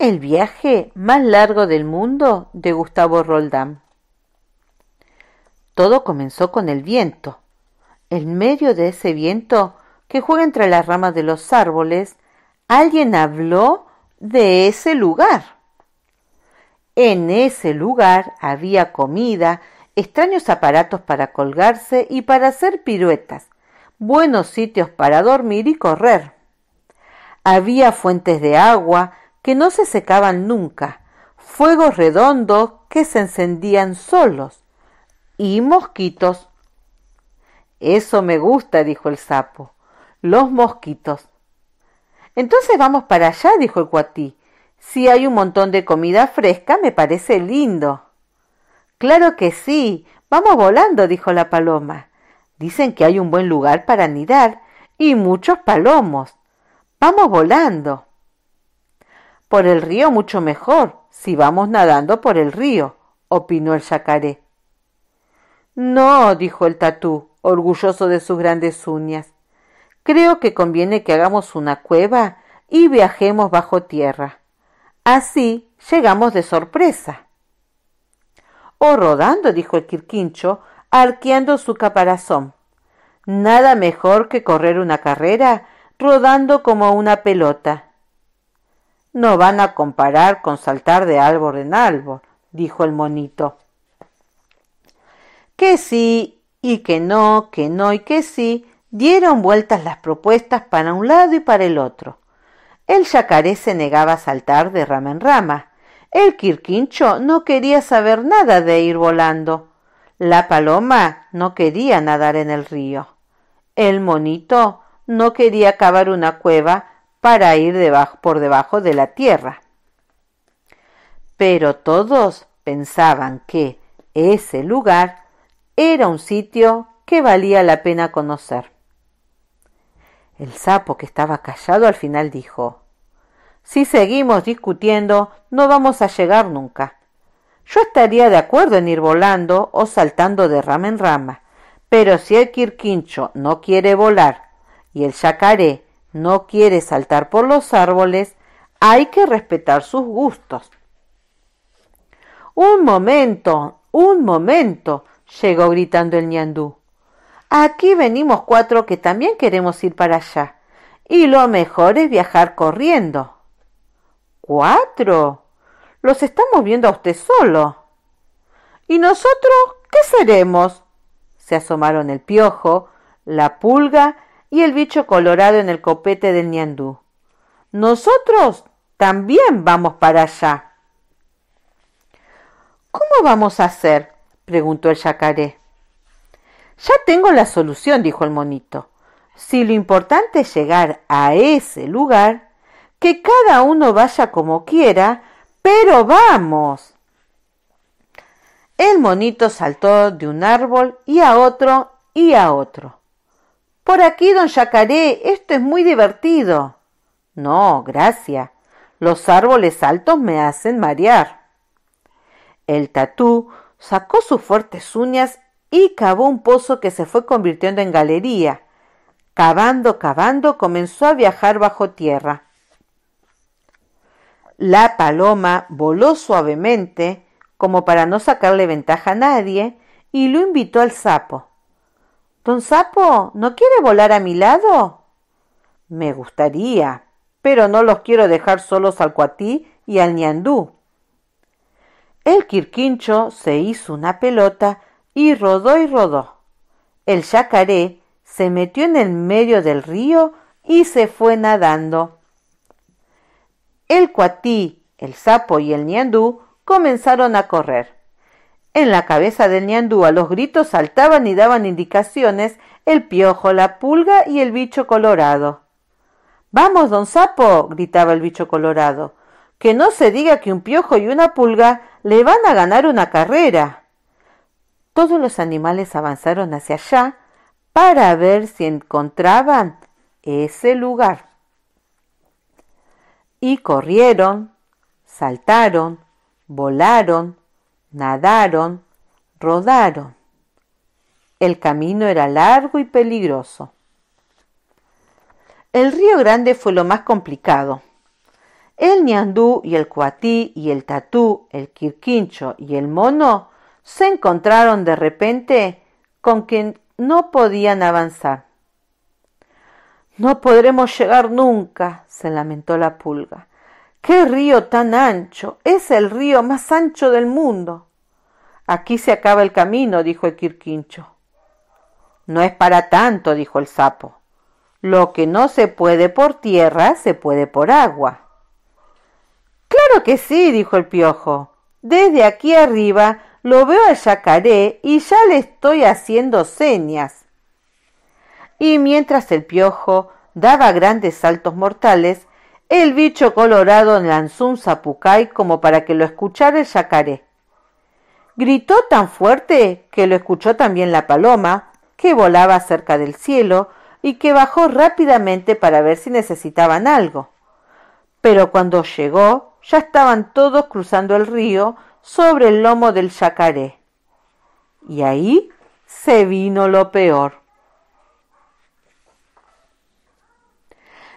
El viaje más largo del mundo de Gustavo Roldán. Todo comenzó con el viento. En medio de ese viento que juega entre las ramas de los árboles, alguien habló de ese lugar. En ese lugar había comida, extraños aparatos para colgarse y para hacer piruetas, buenos sitios para dormir y correr. Había fuentes de agua, que no se secaban nunca, fuegos redondos que se encendían solos y mosquitos. Eso me gusta, dijo el sapo, los mosquitos. Entonces vamos para allá, dijo el cuatí. Si hay un montón de comida fresca, me parece lindo. Claro que sí, vamos volando, dijo la paloma. Dicen que hay un buen lugar para anidar y muchos palomos. Vamos volando. Por el río mucho mejor, si vamos nadando por el río, opinó el yacaré. No, dijo el tatú, orgulloso de sus grandes uñas. Creo que conviene que hagamos una cueva y viajemos bajo tierra. Así llegamos de sorpresa. O —Oh, rodando, dijo el quirquincho, arqueando su caparazón. Nada mejor que correr una carrera rodando como una pelota. No van a comparar con saltar de árbol en árbol, dijo el monito. Que sí, y que no, que no, y que sí, dieron vueltas las propuestas para un lado y para el otro. El yacaré se negaba a saltar de rama en rama. El quirquincho no quería saber nada de ir volando. La paloma no quería nadar en el río. El monito no quería cavar una cueva para ir por debajo de la tierra. Pero todos pensaban que ese lugar era un sitio que valía la pena conocer. El sapo que estaba callado al final dijo, Si seguimos discutiendo, no vamos a llegar nunca. Yo estaría de acuerdo en ir volando o saltando de rama en rama, pero si el quirquincho no quiere volar y el yacaré no quiere saltar por los árboles, hay que respetar sus gustos. Un momento, un momento, llegó gritando el ñandú. Aquí venimos cuatro que también queremos ir para allá. Y lo mejor es viajar corriendo. ¿Cuatro? Los estamos viendo a usted solo. ¿Y nosotros qué seremos? Se asomaron el piojo, la pulga y el bicho colorado en el copete del ñandú. Nosotros también vamos para allá. ¿Cómo vamos a hacer? preguntó el yacaré. Ya tengo la solución, dijo el monito. Si lo importante es llegar a ese lugar, que cada uno vaya como quiera, pero vamos. El monito saltó de un árbol y a otro y a otro. Por aquí, don Yacaré, esto es muy divertido. No, gracias. Los árboles altos me hacen marear. El tatú sacó sus fuertes uñas y cavó un pozo que se fue convirtiendo en galería. Cavando, cavando, comenzó a viajar bajo tierra. La paloma voló suavemente, como para no sacarle ventaja a nadie, y lo invitó al sapo. Un Sapo, ¿no quiere volar a mi lado? Me gustaría, pero no los quiero dejar solos al cuatí y al ñandú. El quirquincho se hizo una pelota y rodó y rodó. El yacaré se metió en el medio del río y se fue nadando. El cuatí, el sapo y el ñandú comenzaron a correr. En la cabeza del ñandú a los gritos saltaban y daban indicaciones el piojo, la pulga y el bicho colorado. Vamos, don Sapo, gritaba el bicho colorado, que no se diga que un piojo y una pulga le van a ganar una carrera. Todos los animales avanzaron hacia allá para ver si encontraban ese lugar. Y corrieron, saltaron, volaron, nadaron, rodaron. El camino era largo y peligroso. El río Grande fue lo más complicado. El ñandú y el cuatí y el tatú, el quirquincho y el mono se encontraron de repente con quien no podían avanzar. No podremos llegar nunca, se lamentó la pulga. ¡Qué río tan ancho! Es el río más ancho del mundo. Aquí se acaba el camino, dijo el quirquincho. No es para tanto, dijo el sapo. Lo que no se puede por tierra, se puede por agua. Claro que sí, dijo el piojo. Desde aquí arriba lo veo al yacaré y ya le estoy haciendo señas. Y mientras el piojo daba grandes saltos mortales, el bicho colorado lanzó un zapucay como para que lo escuchara el yacaré. Gritó tan fuerte que lo escuchó también la paloma, que volaba cerca del cielo y que bajó rápidamente para ver si necesitaban algo. Pero cuando llegó, ya estaban todos cruzando el río sobre el lomo del yacaré. Y ahí se vino lo peor.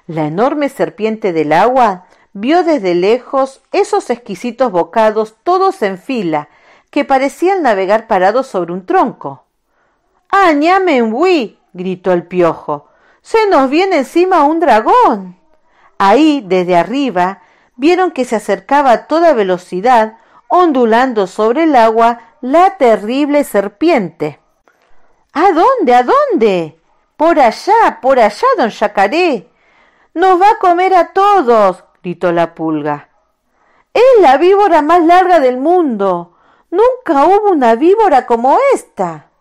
La enorme serpiente del agua vio desde lejos esos exquisitos bocados todos en fila que parecían navegar parados sobre un tronco. ¡Añámen gritó el piojo. ¡Se nos viene encima un dragón! Ahí, desde arriba, vieron que se acercaba a toda velocidad, ondulando sobre el agua, la terrible serpiente. ¿A dónde? ¿A dónde? Por allá, por allá, don Yacaré. Nos va a comer a todos, gritó la pulga. Es la víbora más larga del mundo. Nunca hubo una víbora como esta.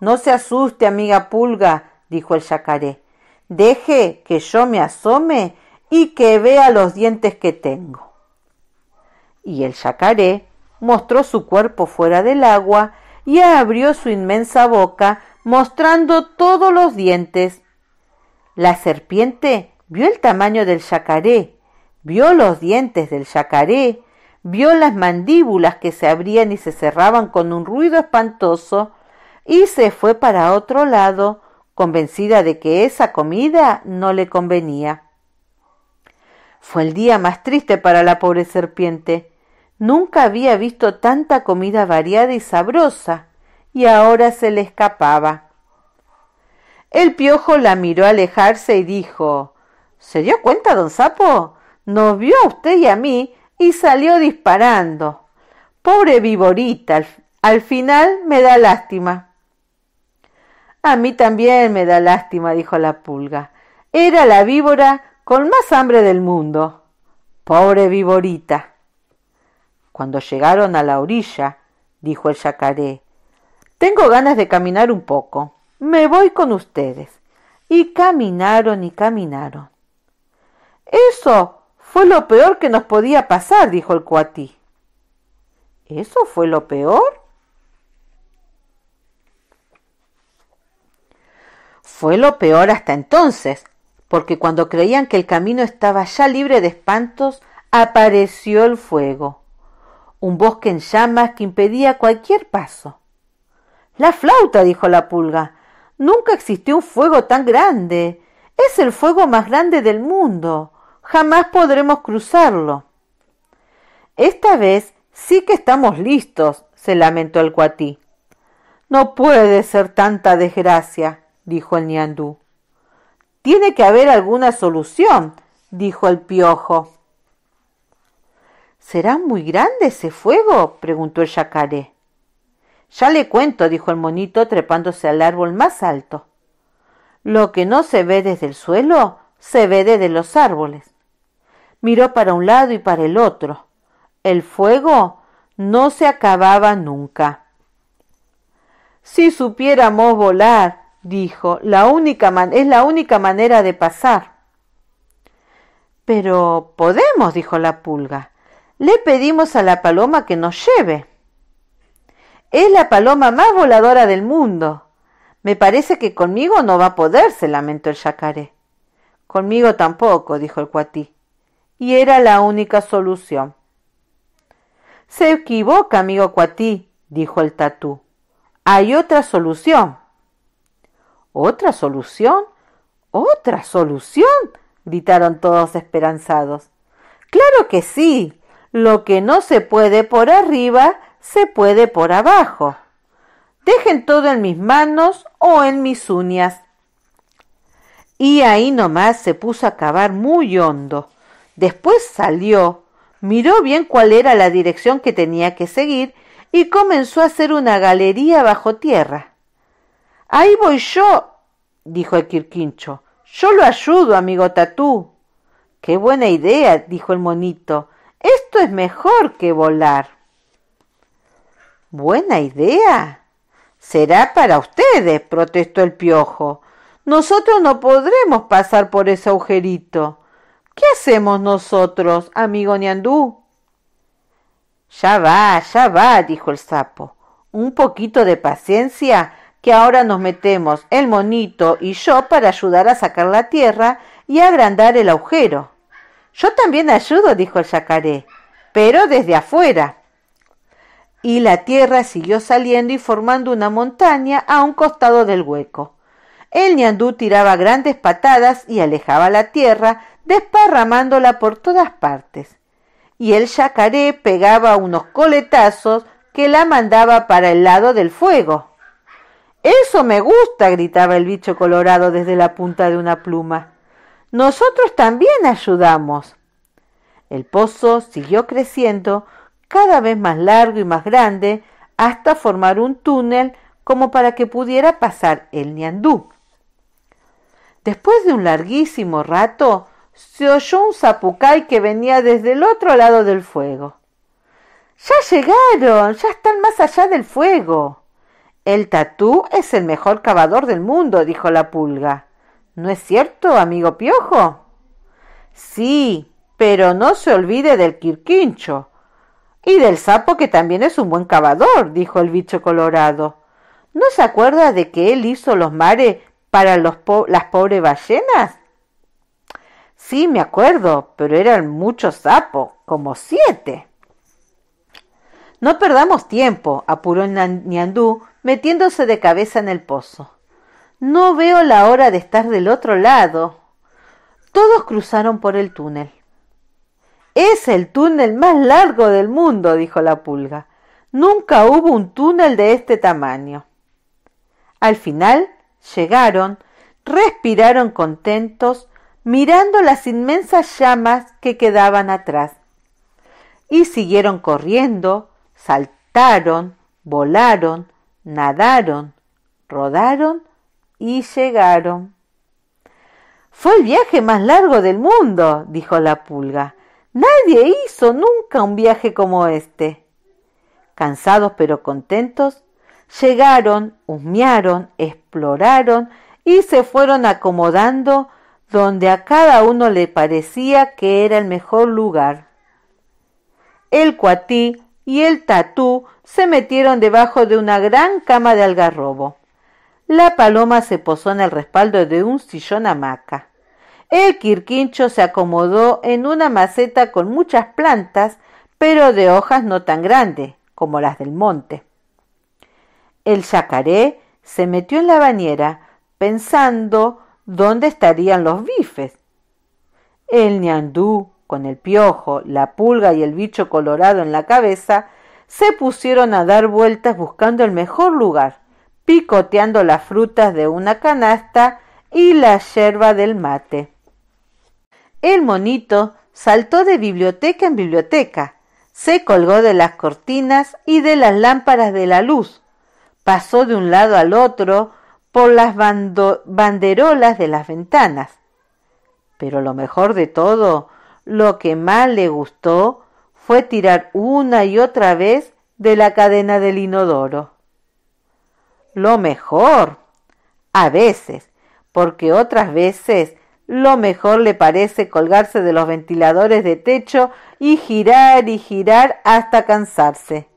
No se asuste, amiga pulga, dijo el yacaré. Deje que yo me asome y que vea los dientes que tengo. Y el yacaré mostró su cuerpo fuera del agua y abrió su inmensa boca mostrando todos los dientes. La serpiente vio el tamaño del yacaré, vio los dientes del yacaré, vio las mandíbulas que se abrían y se cerraban con un ruido espantoso, y se fue para otro lado, convencida de que esa comida no le convenía. Fue el día más triste para la pobre serpiente. Nunca había visto tanta comida variada y sabrosa, y ahora se le escapaba. El piojo la miró alejarse y dijo ¿Se dio cuenta, don Sapo? Nos vio a usted y a mí y salió disparando. Pobre Viborita, al, final me da lástima. A mí también me da lástima, dijo la pulga. Era la víbora con más hambre del mundo. Pobre víborita. Cuando llegaron a la orilla, dijo el yacaré, tengo ganas de caminar un poco. Me voy con ustedes. Y caminaron y caminaron. Eso fue lo peor que nos podía pasar, dijo el cuatí. ¿Eso fue lo peor? Fue lo peor hasta entonces, porque cuando creían que el camino estaba ya libre de espantos, apareció el fuego, un bosque en llamas que impedía cualquier paso. La flauta, dijo la pulga, nunca existió un fuego tan grande. Es el fuego más grande del mundo jamás podremos cruzarlo. Esta vez sí que estamos listos, se lamentó el cuatí. No puede ser tanta desgracia, dijo el ñandú. Tiene que haber alguna solución, dijo el piojo. ¿Será muy grande ese fuego? preguntó el yacaré. Ya le cuento, dijo el monito, trepándose al árbol más alto. Lo que no se ve desde el suelo, se ve desde los árboles miró para un lado y para el otro. El fuego no se acababa nunca. Si supiéramos volar, dijo, la única es la única manera de pasar. Pero podemos, dijo la pulga. Le pedimos a la paloma que nos lleve. Es la paloma más voladora del mundo. Me parece que conmigo no va a poder, se lamentó el yacaré. Conmigo tampoco, dijo el cuatí y era la única solución. Se equivoca, amigo Cuatí, dijo el tatú. Hay otra solución. ¿Otra solución? ¿Otra solución? gritaron todos esperanzados. Claro que sí. Lo que no se puede por arriba, se puede por abajo. Dejen todo en mis manos o en mis uñas. Y ahí nomás se puso a cavar muy hondo. Después salió, miró bien cuál era la dirección que tenía que seguir y comenzó a hacer una galería bajo tierra. Ahí voy yo, dijo el quirquincho. Yo lo ayudo, amigo Tatú. Qué buena idea, dijo el monito. Esto es mejor que volar. Buena idea. Será para ustedes, protestó el piojo. Nosotros no podremos pasar por ese agujerito. ¿Qué hacemos nosotros, amigo ñandú? Ya va, ya va, dijo el sapo. Un poquito de paciencia, que ahora nos metemos el monito y yo para ayudar a sacar la tierra y agrandar el agujero. Yo también ayudo, dijo el yacaré, pero desde afuera. Y la tierra siguió saliendo y formando una montaña a un costado del hueco. El ñandú tiraba grandes patadas y alejaba la tierra desparramándola por todas partes. Y el yacaré pegaba unos coletazos que la mandaba para el lado del fuego. Eso me gusta, gritaba el bicho colorado desde la punta de una pluma. Nosotros también ayudamos. El pozo siguió creciendo, cada vez más largo y más grande, hasta formar un túnel como para que pudiera pasar el ñandú. Después de un larguísimo rato, se oyó un zapucay que venía desde el otro lado del fuego. Ya llegaron, ya están más allá del fuego. El tatú es el mejor cavador del mundo, dijo la pulga. ¿No es cierto, amigo piojo? Sí, pero no se olvide del quirquincho. Y del sapo que también es un buen cavador, dijo el bicho colorado. ¿No se acuerda de que él hizo los mares para los las pobres ballenas? Sí, me acuerdo, pero eran muchos sapos, como siete. No perdamos tiempo, apuró Niandú, metiéndose de cabeza en el pozo. No veo la hora de estar del otro lado. Todos cruzaron por el túnel. Es el túnel más largo del mundo, dijo la pulga. Nunca hubo un túnel de este tamaño. Al final llegaron, respiraron contentos mirando las inmensas llamas que quedaban atrás. Y siguieron corriendo, saltaron, volaron, nadaron, rodaron y llegaron. Fue el viaje más largo del mundo, dijo la pulga. Nadie hizo nunca un viaje como este. Cansados pero contentos, llegaron, husmearon, exploraron y se fueron acomodando donde a cada uno le parecía que era el mejor lugar. El cuatí y el tatú se metieron debajo de una gran cama de algarrobo. La paloma se posó en el respaldo de un sillón hamaca. El quirquincho se acomodó en una maceta con muchas plantas, pero de hojas no tan grandes como las del monte. El yacaré se metió en la bañera, pensando ¿dónde estarían los bifes? El ñandú, con el piojo, la pulga y el bicho colorado en la cabeza, se pusieron a dar vueltas buscando el mejor lugar, picoteando las frutas de una canasta y la yerba del mate. El monito saltó de biblioteca en biblioteca, se colgó de las cortinas y de las lámparas de la luz, pasó de un lado al otro, por las banderolas de las ventanas. Pero lo mejor de todo, lo que más le gustó, fue tirar una y otra vez de la cadena del inodoro. Lo mejor. A veces, porque otras veces lo mejor le parece colgarse de los ventiladores de techo y girar y girar hasta cansarse.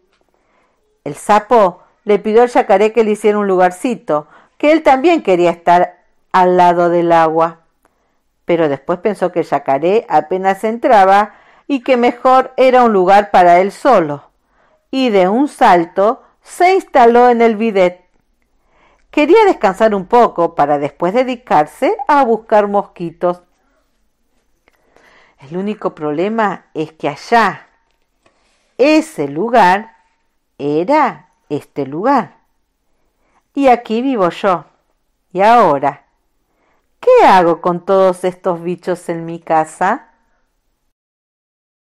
El sapo le pidió al yacaré que le hiciera un lugarcito, que él también quería estar al lado del agua. Pero después pensó que el yacaré apenas entraba y que mejor era un lugar para él solo. Y de un salto se instaló en el bidet. Quería descansar un poco para después dedicarse a buscar mosquitos. El único problema es que allá, ese lugar, era este lugar y aquí vivo yo. ¿Y ahora? ¿Qué hago con todos estos bichos en mi casa?